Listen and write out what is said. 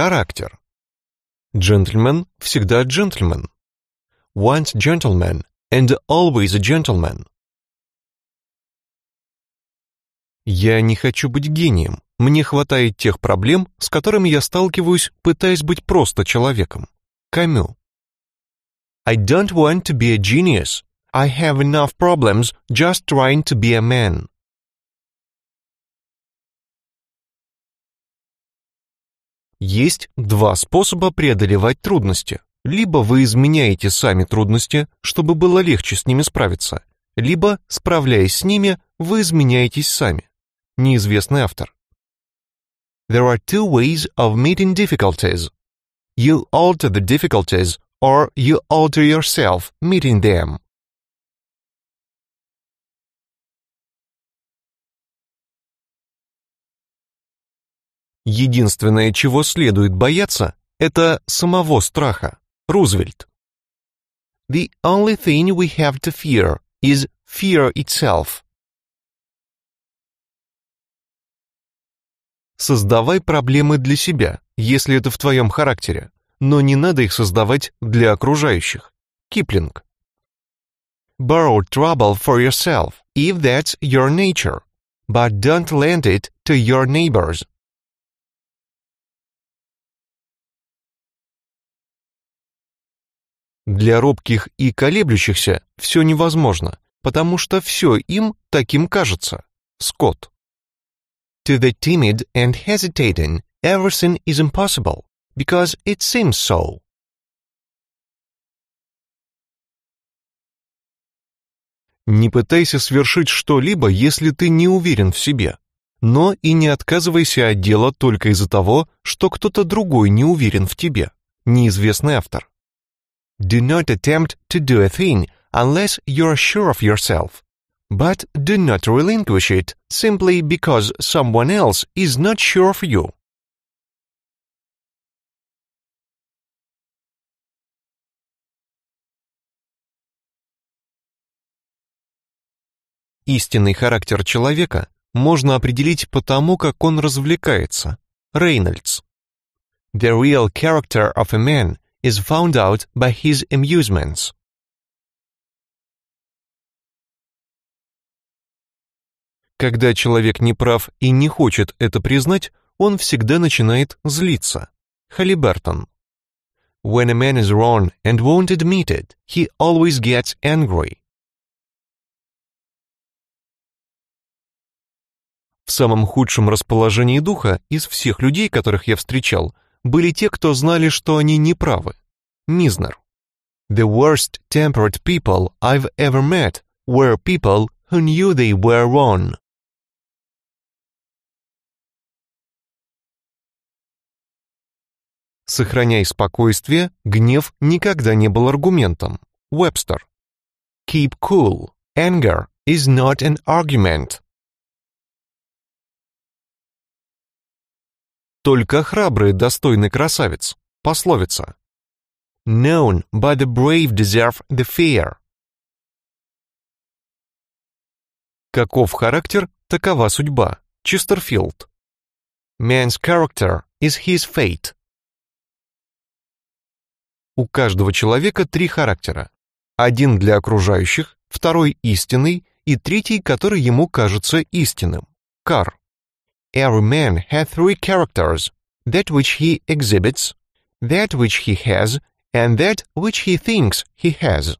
Характер. Джентльмен всегда джентльмен. Once gentleman and always a gentleman. Я не хочу быть гением. Мне хватает тех проблем, с которыми я сталкиваюсь, пытаясь быть просто человеком. Камю. I don't want to be a genius. I have enough problems just trying to be a man. Есть два способа преодолевать трудности. Либо вы изменяете сами трудности, чтобы было легче с ними справиться, либо, справляясь с ними, вы изменяетесь сами. Неизвестный автор. There are two ways of meeting difficulties. You alter the difficulties or you alter yourself meeting them. Единственное, чего следует бояться, это самого страха. Рузвельт. The only thing we have to fear is fear itself. Создавай проблемы для себя, если это в твоем характере, но не надо их создавать для окружающих. Киплинг. Borrow trouble for yourself if that's your nature, but don't lend it to your neighbors. Для робких и колеблющихся все невозможно, потому что все им таким кажется. Скотт. To the timid and hesitating, everything is impossible, because it seems so. Не пытайся свершить что-либо, если ты не уверен в себе. Но и не отказывайся от дела только из-за того, что кто-то другой не уверен в тебе. Неизвестный автор. Do not attempt to do a thing unless you're sure of yourself. But do not relinquish it simply because someone else is not sure of you. Истинный характер человека можно определить по тому, как он развлекается. Рейнольдс. The real character of a man is found out by his amusements. Когда человек не прав и не хочет это признать, он всегда начинает злиться. Халибертон. When a man is wrong and won't admit it, he always gets angry. В самом худшем расположении духа из всех людей, которых я встречал – были те, кто знали, что они не правы. Мизнер. The worst tempered people I've ever met were people who knew they were wrong. Сохраняй спокойствие, гнев никогда не был аргументом. Вебстер. Keep cool. Anger is not an argument. Только храбрый достойный красавец. Пословица. Known by the brave deserve the fair. Каков характер, такова судьба. Честерфилд. Man's character is his fate. У каждого человека три характера. Один для окружающих, второй истинный и третий, который ему кажется истинным. Кар. Every man has three characters that which he exhibits, that which he has, and that which he thinks he has.